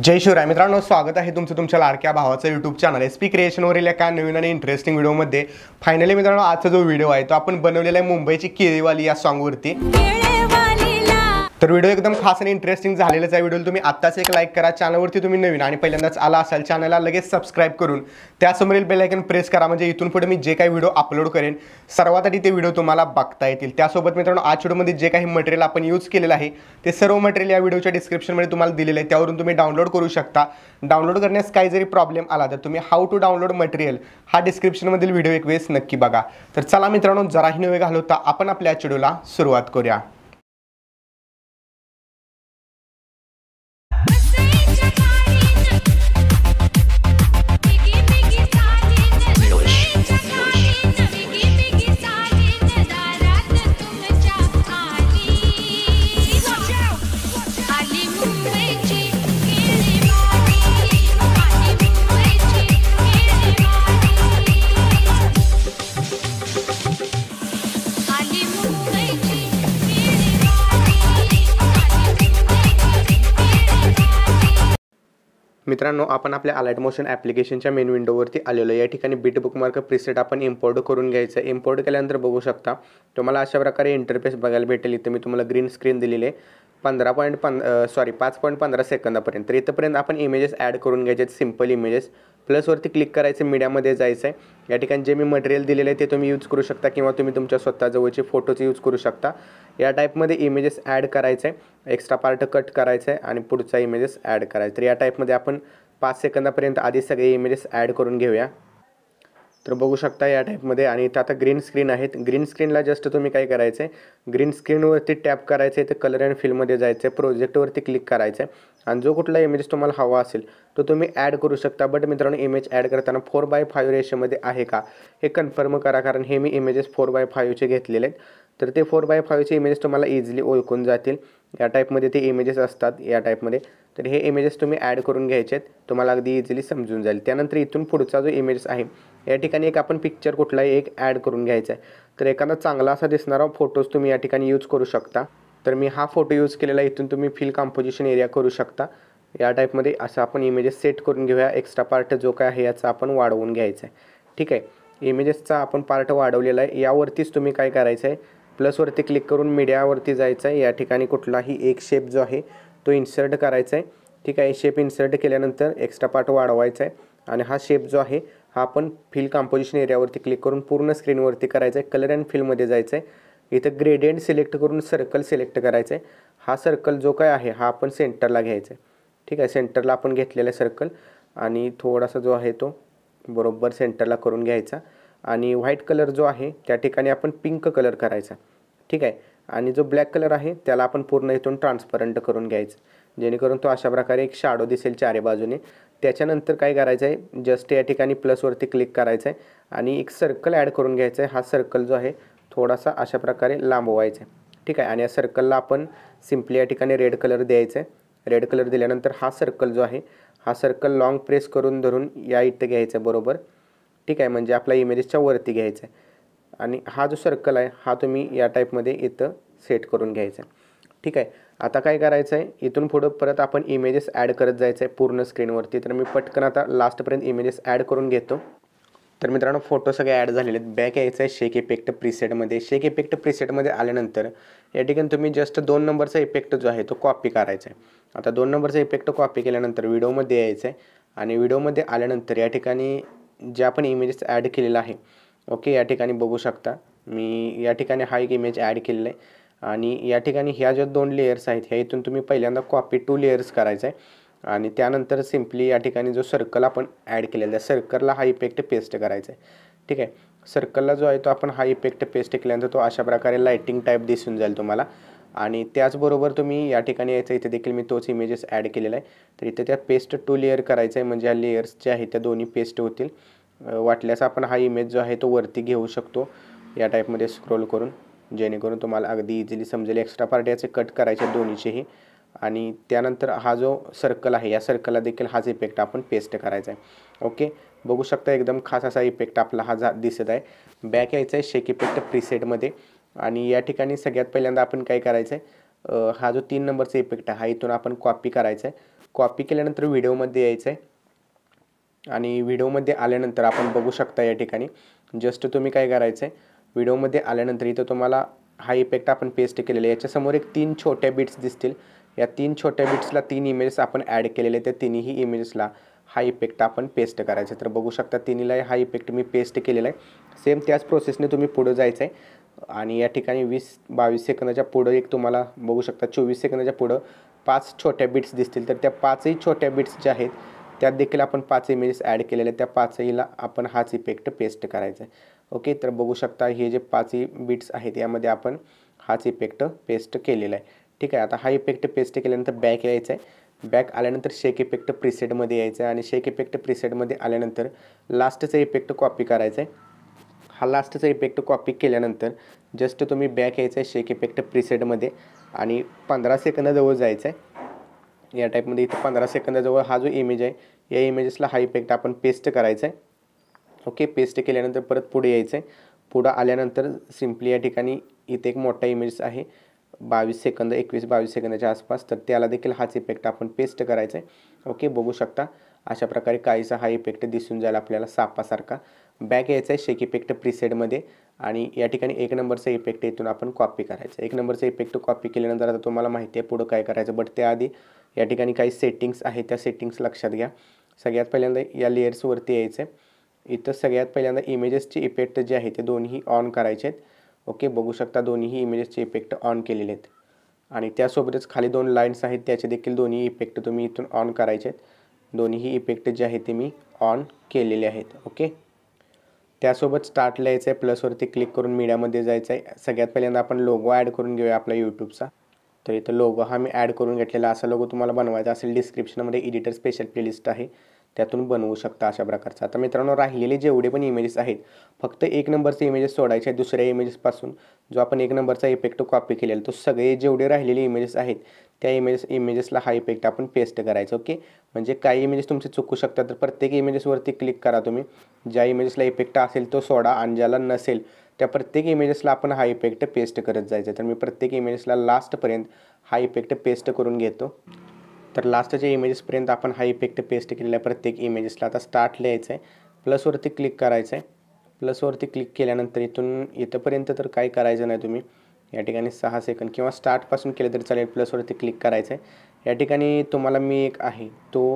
जय शिवराय मित्रांनो स्वागत आहे तुमचं तुमच्या लाडक्या भावाचं युट्यूब चॅनल एस पी क्रिएशनवरील एका नवीन आणि इंटरेस्टिंग व्हिडिओमध्ये फायनली मित्रांनो आजचा जो व्हिडिओ आहे तो आपण बनवलेला आहे मुंबईची केळीवाली या सॉंगवरती तर व्हिडिओ एकदम खास आणि इंटरेस्टिंग झालेलाच आहे व्हिडिओ तुम्ही आत्ताच एक लाईक करा चॅनलवरती तुम्ही नवीन आणि पहिल्यांदाच आला असाल चॅनलला लगेच सबस्क्राईब करून त्यासमोरील बेलायकन प्रेस करा म्हणजे इथून पुढे मी जे काही व्हिडिओ अपलोड करेन सर्वात आधी ते व्हिडिओ तुम्हाला बघता येतील त्यासोबत मित्रांनो आज व्हिडिओमध्ये जे काही मटेरियल आपण यूज केलेलं आहे ते सर्व मटेरियल या व्हिडिओच्या डिस्क्रिप्शनमध्ये तुम्हाला दिलेलं आहे त्यावरून तुम्ही डाउनलोड करू शकता डाउनलोड करण्यास काही जरी प्रॉब्लेम आला तर तुम्ही हाऊ टू डाउनलोड मटेरियल हा डिस्क्रिप्शनमधील व्हिडिओ एक वेळेस नक्की बघा तर चला मित्रांनो जराही नवे घालवता आपण आपल्या व्हिडिओला सुरुवात करूया मित्रांनो आपण आपल्या अलाइट मोशन ॲप्लिकेशनच्या मेन विंडोवरती आलेलो या ठिकाणी बीट बुकमार्क प्रिसेट आपण इम्पोर्ट करून घ्यायचं इम्पोर्ट केल्यानंतर बघू शकता तुम्हाला अशा प्रकारे इंटरफेस बघायला भेटेल इथे मी तुम्हाला ग्रीन स्क्रीन दिलेली आहे पंधरा पॉईंट पं सॉरी पाच पॉईंट पंधरा सेकंदापर्यंत तर इथंपर्यंत आपण इमेजेस ॲड करून घ्यायचे आहेत सिम्पल इमेजेस प्लसवरती क्लिक करायचं मीडियामध्ये जायचं आहे या ठिकाणी जे मी मटेरियल दिलेलं आहे ते तुम्ही यूज करू शकता किंवा तुम्ही तुमच्या स्वतःजवळचे फोटोज यूज करू शकता या टाईपमध्ये इमेजेस ॲड करायचं आहे एक्स्ट्रा पार्ट कट करायचं आहे आणि पुढचा इमेजेस ॲड करायचं तर या टाईपमध्ये आपण पाच सेकंदापर्यंत आधी सगळे इमेजेस ॲड करून घेऊया तर बघू शकता या टाईपमध्ये आणि इथं आता ग्रीन स्क्रीन आहेत ग्रीन स्क्रीनला जस्ट तुम्ही काय करायचं आहे ग्रीन स्क्रीनवरती टॅप करायचं आहे तर कलर अँड फिलमध्ये जायचं आहे प्रोजेक्टवरती क्लिक करायचं आहे आणि जो कुठला इमेज तुम्हाला हवा असेल तो तुम्ही ॲड करू शकता बट मित्रांनो इमेज ॲड करताना फोर बाय फायू रेशोमध्ये आहे का हे कन्फर्म करा कारण हे मी इमेजेस फोर बाय फायूचे घेतलेले आहेत तर ते फोर बाय फायव्हचे इमेजेस तुम्हाला इझिली ओळखून जातील या टाईपमध्ये ते इमेजेस असतात या टाईपमध्ये तर हे इमेजेस तुम्ही ॲड करून घ्यायचे आहेत तुम्हाला अगदी इझिली समजून जाईल त्यानंतर इथून पुढचा जो इमेजेस आहे या ठिकाणी एक आपण पिक्चर कुठलाही एक ॲड करून घ्यायचा आहे तर एखादा चांगला असा दिसणारा फोटोज तुम्ही या ठिकाणी यूज करू शकता तर मी हा फोटो यूज केलेला इथून तुम्ही फिल कॉम्पोजिशन एरिया करू शकता या टाईपमध्ये असं आपण इमेजेस सेट करून घेऊया एक्स्ट्रा पार्ट जो काय आहे याचा आपण वाढवून घ्यायचा आहे ठीक आहे इमेजेसचा आपण पार्ट वाढवलेला आहे यावरतीच तुम्ही काय करायचं आहे प्लसवरती क्लिक करून मीडियावरती जायचं आहे या ठिकाणी कुठलाही एक शेप जो आहे तो इन्सर्ट करायचा आहे ठीक आहे शेप इन्सर्ट केल्यानंतर एक्स्ट्रा पार्ट वाढवायचा आहे आणि हा शेप जो आहे हा आपण फिल कंपोजिशन एरियावरती क्लिक करून पूर्ण स्क्रीनवरती करायचं आहे कलर अँड फिलमध्ये जायचं आहे इथं ग्रेडियंट सिलेक्ट करून सर्कल सिलेक्ट करायचं आहे हा सर्कल जो काय आहे हा आपण सेंटरला घ्यायचा आहे ठीक आहे सेंटरला आपण घेतलेला सर्कल आणि थोडासा जो आहे तो बरोबर सेंटरला करून घ्यायचा आणि व्हाईट कलर जो आहे त्या ठिकाणी आपण पिंक कलर करायचा ठीक आहे आणि जो ब्लॅक कलर आहे त्याला आपण पूर्ण इथून ट्रान्सपरंट करून घ्यायचं जेणेकरून तो अशा प्रकारे एक शाडो दिसेल चारे बाजूने त्याच्यानंतर काय करायचं आहे जस्ट या ठिकाणी प्लसवरती क्लिक करायचं आहे आणि एक सर्कल ॲड करून घ्यायचा आहे हा सर्कल जो आहे थोडासा अशा प्रकारे लांबवायचा आहे ठीक आहे आणि या सर्कलला आपण सिम्पली या ठिकाणी रेड कलर द्यायचा आहे रेड कलर दिल्यानंतर हा सर्कल जो आहे हा सर्कल लाँग प्रेस करून धरून या इथं घ्यायचा आहे बरोबर ठीक आहे म्हणजे आपल्या इमेजेसच्या वरती घ्यायचा आहे आणि हा जो सर्कल आहे हा तुम्ही या टाईपमध्ये इथं सेट करून घ्यायचा आहे ठीक आहे आता काय करायचं आहे इथून पुढं परत आपण इमेजेस ॲड करत जायचं आहे पूर्ण स्क्रीनवरती तर मी पटकन आता लास्टपर्यंत इमेजेस ॲड करून घेतो तर मित्रांनो फोटो सगळे ॲड झालेले आहेत बॅक यायचं आहे शेक इफेक्ट प्रिसेटमध्ये शेक इफेक्ट प्रिसेटमध्ये आल्यानंतर या ठिकाणी तुम्ही जस्ट दोन नंबरचा इफेक्ट जो आहे तो कॉपी करायचा आहे आता दोन नंबरचा इफेक्ट कॉपी केल्यानंतर व्हिडिओमध्ये यायचं आहे आणि व्हिडिओमध्ये आल्यानंतर या ठिकाणी जे आपण इमेजेस ॲड केलेलं आहे ओके या ठिकाणी बघू शकता मी या ठिकाणी हा एक इमेज ॲड केलेला आहे आणि या ठिकाणी ह्या ज्या दोन लेयर्स आहेत ह्या इथून तुम्ही पहिल्यांदा कॉपी टू लेयर्स करायचं आहे आणि त्यानंतर सिम्पली या ठिकाणी जो सर्कल आपण ॲड केलेला आहे सर्कलला हा इफेक्ट पेस्ट करायचा आहे ठीक आहे सर्कलला जो आहे तो आपण हा इफेक्ट पेस्ट केल्यानंतर तो अशा प्रकारे लाईटिंग टाईप दिसून जाईल तुम्हाला आणि त्याचबरोबर तुम्ही या ठिकाणी यायचं इथे देखील मी तोच इमेजेस ॲड केलेला आहे तर इथे त्या पेस्ट टू लेअर करायचं आहे म्हणजे ह्या लेयर्स जे आहेत त्या दोन्ही पेस्ट होतील वाटल्यास आपण हा इमेज जो आहे तो वरती घेऊ शकतो या टाईपमध्ये स्क्रोल करून जेणेकरून तुम्हाला अगदी इझिली समजेल एक्स्ट्रा पार्ट याचे कट करायचे दोन्हीचेही आणि त्यानंतर हा जो सर्कल आहे या सर्कलला देखील हाच इफेक्ट आपण पेस्ट करायचा आहे ओके बघू शकता एकदम खास असा इफेक्ट आपला हा जा दिसत आहे बॅक यायचा आहे शेक इफेक्ट प्रीसेटमध्ये आणि या ठिकाणी सगळ्यात पहिल्यांदा आपण काय करायचं आहे हा जो तीन नंबरचा इफेक्ट आहे हा इथून आपण कॉपी करायचा आहे कॉपी केल्यानंतर व्हिडिओमध्ये यायचं आहे आणि व्हिडिओमध्ये आल्यानंतर आपण बघू शकता या ठिकाणी जस्ट तुम्ही काय करायचं आहे व्हिडिओमध्ये आल्यानंतर इथं तुम्हाला हा इफेक्ट आपण पेस्ट केलेला आहे याच्यासमोर एक तीन छोट्या बिट्स दिसतील या तीन छोट्या बिट्सला तीन इमेजेस आपण ॲड केलेले त्या तिन्ही इमेजेसला हा इफेक्ट आपण पेस्ट करायचा तर बघू शकता तिन्हीलाही हा इफेक्ट मी पेस्ट केलेला आहे सेम त्याच प्रोसेसने तुम्ही पुढं जायचं आहे आणि या ठिकाणी वीस बावीस सेकंदाच्या पुढं एक तुम्हाला बघू शकता चोवीस सेकंदाच्या पुढं पाच छोट्या बिट्स दिसतील तर त्या पाचही छोट्या बिट्स ज्या आहेत त्यात देखील आपण पाच इमेजेस ॲड केलेल्या त्या पाचहीला आपण हाच इफेक्ट पेस्ट करायचा आहे ओके तर बघू शकता हे जे पाचही बीट्स आहेत यामध्ये आपण हाच इफेक्ट पेस्ट केलेला आहे ठीक आहे आता हा इफेक्ट पेस्ट केल्यानंतर बॅक यायचा आहे बॅक आल्यानंतर शेक इफेक्ट प्रिसेटमध्ये यायचं आहे आणि शेक इफेक्ट प्रिसेटमध्ये आल्यानंतर लास्टचा इफेक्ट कॉपी करायचा आहे हा लास्टचा इफेक्ट कॉपी केल्यानंतर जस्ट तुम्ही बॅक यायचं आहे शेक इफेक्ट प्रिसेटमध्ये आणि पंधरा सेकंदाजवळ जायचं आहे या टाईपमध्ये इथं पंधरा सेकंदाजवळ हा जो इमेज आहे या इमेजेसला हा इफेक्ट आपण पेस्ट करायचा आहे ओके पेस्ट केल्यानंतर परत पुढे यायचं आहे पुढं आल्यानंतर सिम्पली या ठिकाणी इथे एक मोठा इमेज आहे बावीस सेकंद एकवीस बावीस सेकंदाच्या आसपास तर त्याला देखील हाच इफेक्ट आपण पेस्ट करायचा आहे ओके बघू शकता अशा प्रकारे काहीसा हा इफेक्ट दिसून जाईल आपल्याला सापासारखा बॅक यायचा आहे शेक इफेक्ट प्रिसेडमध्ये आणि या ठिकाणी एक नंबरचा इफेक्ट येथून आपण कॉपी करायचं एक नंबरचा इफेक्ट कॉपी केल्यानंतर आता तुम्हाला माहिती आहे पुढं काय करायचं बट त्याआधी या ठिकाणी काही सेटिंग्स आहेत त्या सेटिंग्स लक्षात घ्या सगळ्यात पहिल्यांदा या लेअर्सवरती यायचं आहे इथं सगळ्यात पहिल्यांदा इमेजेसचे इफेक्ट जे आहे ते दोन्ही ऑन करायचे आहेत ओके बघू शकता दोन्हीही इमेजेसचे इफेक्ट ऑन केलेले आहेत आणि त्यासोबतच खाली दोन लाईन्स आहेत त्याचे देखील दोन्ही इफेक्ट तुम्ही इथून ऑन करायचे आहेत दोन्हीही इफेक्ट जे आहे ते मी ऑन केलेले आहेत ओके त्यासोबत स्टार्ट लिहायचं आहे प्लसवरती क्लिक करून मीडियामध्ये जायचं आहे सगळ्यात पहिल्यांदा आपण लोगो ॲड करून घेऊया आपला यूट्यूबचा तर इथं लोगो हा मी ॲड करून घेतलेला असा लोगो तुम्हाला बनवायचा असेल डिस्क्रिप्शनमध्ये एडिटर स्पेशल प्लेलिस्ट आहे त्यातून बनवू शकता अशा प्रकारचा आता मित्रांनो राहिलेले जेवढे पण इमेजेस आहेत फक्त एक नंबरचे इमेजेस सोडायचे आहेत दुसऱ्या इमेजेसपासून जो आपण एक नंबरचा इफेक्ट कॉपी केलेला तो सगळे जेवढे राहिलेले इमेजेस आहेत त्या इमेजेस इमेजेसला हा इफेक्ट आपण पेस्ट करायचा ओके म्हणजे काही इमेजेस तुमचे चुकू शकतात तर प्रत्येक इमेजेसवरती क्लिक करा तुम्ही ज्या इमेजेसला इफेक्ट असेल तो सोडा आणि ज्याला नसेल त्या प्रत्येक इमेजेसला आपण हा इफेक्ट पेस्ट करत जायचा तर मी प्रत्येक इमेजेसला लास्टपर्यंत हा इफेक्ट पेस्ट करून घेतो तर लास्टच्या इमेजेसपर्यंत आपण हा इफेक्ट पेस्ट केलेला आहे प्रत्येक इमेजेसला आता स्टार्ट लिहायचं आहे प्लसवरती क्लिक करायचं आहे प्लसवरती क्लिक केल्यानंतर इथून इथंपर्यंत तर काय करायचं नाही तुम्ही या ठिकाणी सहा सेकंद किंवा स्टार्टपासून केलं तरी चालेल प्लसवरती क्लिक करायचं आहे या ठिकाणी तुम्हाला मी एक आहे तो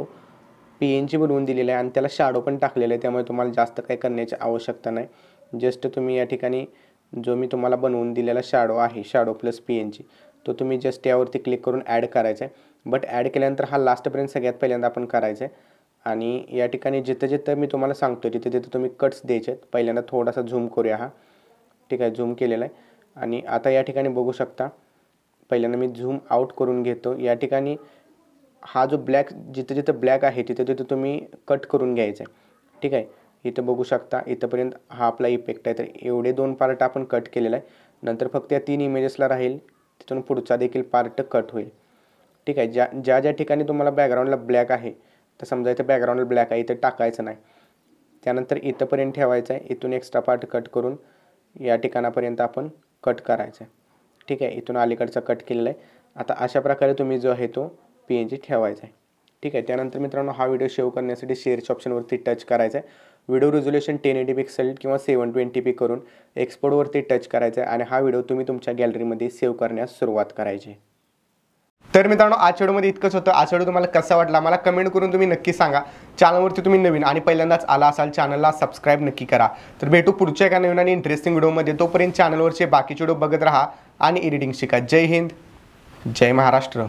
पी एन जी बनवून दिलेला आहे आणि त्याला शाडो पण टाकलेला आहे त्यामुळे तुम्हाला जास्त काय करण्याची आवश्यकता नाही जस्ट तुम्ही या ठिकाणी जो मी तुम्हाला बनवून दिलेला शाडो आहे shadow plus P N G तो तुम्ही जस्ट यावरती क्लिक करून ॲड करायचा आहे बट ॲड केल्यानंतर हा लास्टपर्यंत सगळ्यात पहिल्यांदा आपण करायचं आहे आणि या ठिकाणी जिथं जिथं मी तुम्हाला सांगतो तिथे तिथं तुम्ही कट्स द्यायचे आहेत पहिल्यांदा थोडासा झूम करूया हा ठीक आहे झूम केलेला आहे आणि आता या ठिकाणी बघू शकता पहिल्यांदा मी झूम आउट करून घेतो या ठिकाणी हा जो ब्लॅक जिथं जिथं ब्लॅक आहे तिथे तिथं तुम्ही कट करून घ्यायचं आहे ठीक आहे इथं बघू शकता इथंपर्यंत हा आपला इफेक्ट आहे तर एवढे दोन पार्ट आपण कट केलेला आहे नंतर फक्त या तीन इमेजेसला राहील तिथून पुढचा देखील पार्ट कट होईल ठीक आहे ज्या ज्या ज्या ठिकाणी तुम्हाला बॅकग्राऊंडला ब्लॅक आहे तर समजा इथं बॅकग्राऊंडला ब्लॅक आहे इथं टाकायचं नाही त्यानंतर इथंपर्यंत ठेवायचं आहे इथून एक्स्ट्रा पार्ट कट करून या ठिकाणापर्यंत आपण कट करायचं आहे ठीक आहे इथून अलीकडचं कट केलेला आहे आता अशा प्रकारे तुम्ही जो आहे तो पी एन जी ठेवायचा आहे ठीक आहे त्यानंतर मित्रांनो हा व्हिडिओ शेव करण्यासाठी शेअरच्या ऑप्शनवरती टच करायचा आहे video resolution ten eighty pixel किंवा सेवन ट्वेंटी पी करून एक्सपोर्टवरती टच करायचा आहे आणि हा व्हिडिओ तुम्ही तुमच्या गॅलरीमध्ये सेव्ह करण्यास सुरुवात करायची तर मित्रांनो आज व्हिडिओमध्ये इतकंच होतं आज व्हिडिओ तुम्हाला कसा वाटला मला कमेंट करून तुम्ही नक्की सांगा चॅनलवरती तुम्ही नवीन आणि पहिल्यांदाच आला असाल चॅनलला सबस्क्राईब नक्की करा तर भेटू पुढच्या एका नवीन आणि इंटरेस्टिंग व्हिडिओमध्ये तोपर्यंत चॅनलवरचे बाकीचे व्हिडिओ बघत राहा आणि एडिटिंग शिका जय हिंद जय महाराष्ट्र